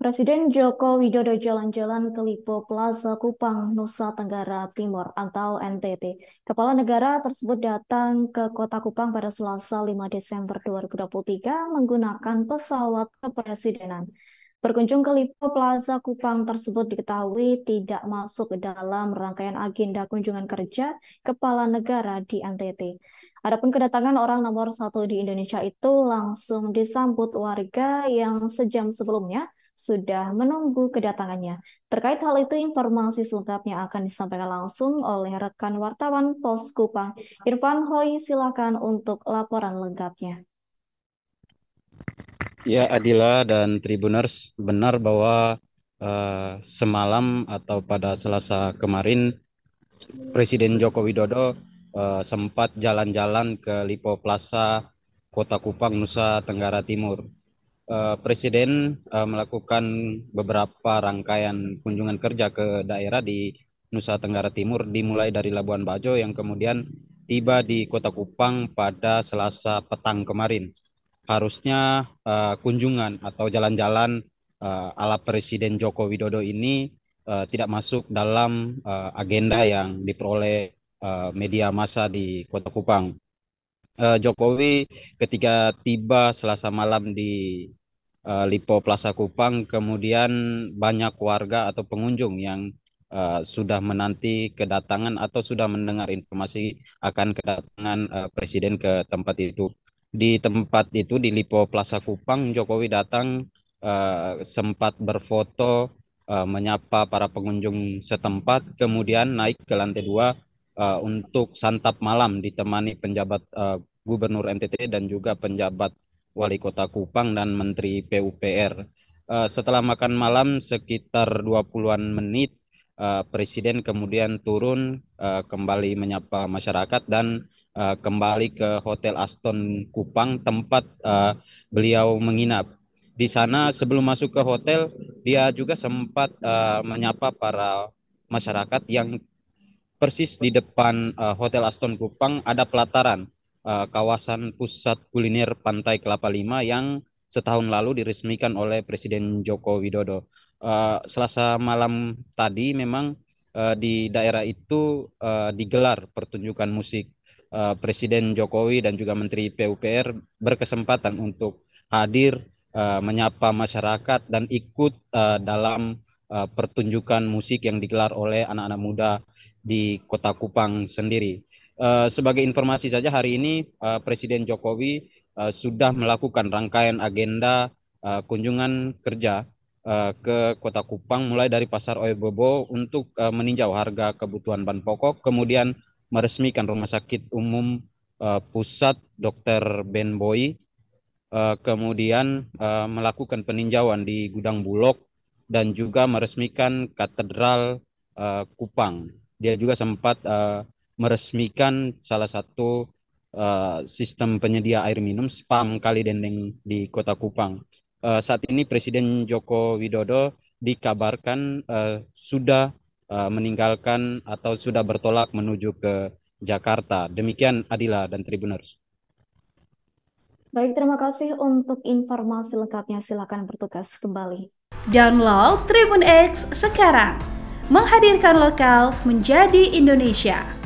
Presiden Joko Widodo jalan-jalan ke Lipo Plaza Kupang, Nusa Tenggara Timur atau NTT. Kepala negara tersebut datang ke kota Kupang pada Selasa 5 Desember 2023 menggunakan pesawat kepresidenan. Berkunjung ke Lipo Plaza Kupang tersebut diketahui tidak masuk ke dalam rangkaian agenda kunjungan kerja kepala negara di NTT. Adapun kedatangan orang nomor satu di Indonesia itu langsung disambut warga yang sejam sebelumnya sudah menunggu kedatangannya. Terkait hal itu, informasi selengkapnya akan disampaikan langsung oleh rekan wartawan Pos Kupang. Irfan Hoi, silakan untuk laporan lengkapnya. Ya, Adila dan Tribuners, benar bahwa uh, semalam atau pada Selasa kemarin, Presiden Joko Widodo uh, sempat jalan-jalan ke Lipo Plaza, Kota Kupang, Nusa Tenggara Timur uh, Presiden uh, melakukan beberapa rangkaian kunjungan kerja ke daerah di Nusa Tenggara Timur dimulai dari Labuan Bajo yang kemudian tiba di Kota Kupang pada Selasa petang kemarin. Harusnya uh, kunjungan atau jalan-jalan uh, ala Presiden Joko Widodo ini uh, tidak masuk dalam uh, agenda yang diperoleh uh, media massa di Kota Kupang. Uh, Jokowi ketika tiba Selasa malam di uh, Lipo Plaza Kupang, kemudian banyak warga atau pengunjung yang uh, sudah menanti kedatangan atau sudah mendengar informasi akan kedatangan uh, presiden ke tempat itu. Di tempat itu di Lipo Plaza Kupang, Jokowi datang uh, sempat berfoto uh, menyapa para pengunjung setempat, kemudian naik ke lantai dua uh, untuk santap malam ditemani penjabat uh, Gubernur NTT dan juga penjabat Wali Kota Kupang dan Menteri PUPR. Uh, eh, setelah makan malam sekitar 20-an menit, uh, Presiden kemudian turun uh, kembali menyapa masyarakat dan uh, kembali ke Hotel Aston Kupang tempat uh, beliau menginap. Di sana sebelum masuk ke hotel, dia juga sempat uh, menyapa para masyarakat yang persis di depan uh, Hotel Aston Kupang ada pelataran uh, kawasan pusat kuliner Pantai Kelapa Lima yang setahun lalu diresmikan oleh Presiden Joko Widodo. Uh, selasa malam tadi memang uh, di daerah itu uh, digelar pertunjukan musik. Uh, Presiden Jokowi dan juga Menteri PUPR berkesempatan untuk hadir menyapa masyarakat dan ikut dalam pertunjukan musik yang digelar oleh anak-anak muda di Kota Kupang sendiri. Eh, sebagai informasi saja hari ini uh, Presiden Jokowi uh, sudah melakukan rangkaian agenda uh, kunjungan kerja uh, ke Kota Kupang mulai dari Pasar Oebobo untuk uh, meninjau harga kebutuhan bahan pokok kemudian meresmikan Rumah Sakit Umum uh, Pusat Dr. Ben Boy uh, kemudian uh, melakukan peninjauan di Gudang Bulog dan juga meresmikan Katedral uh, Kupang dia juga sempat uh, meresmikan salah satu uh, sistem penyedia air minum spam kali dendeng di Kota Kupang. Uh, saat ini Presiden Joko Widodo dikabarkan uh, sudah uh, meninggalkan atau sudah bertolak menuju ke Jakarta. Demikian Adila dan Tribuners. Baik, terima kasih untuk informasi lengkapnya. Silakan bertugas kembali. Download Tribun X sekarang. Menghadirkan lokal menjadi Indonesia.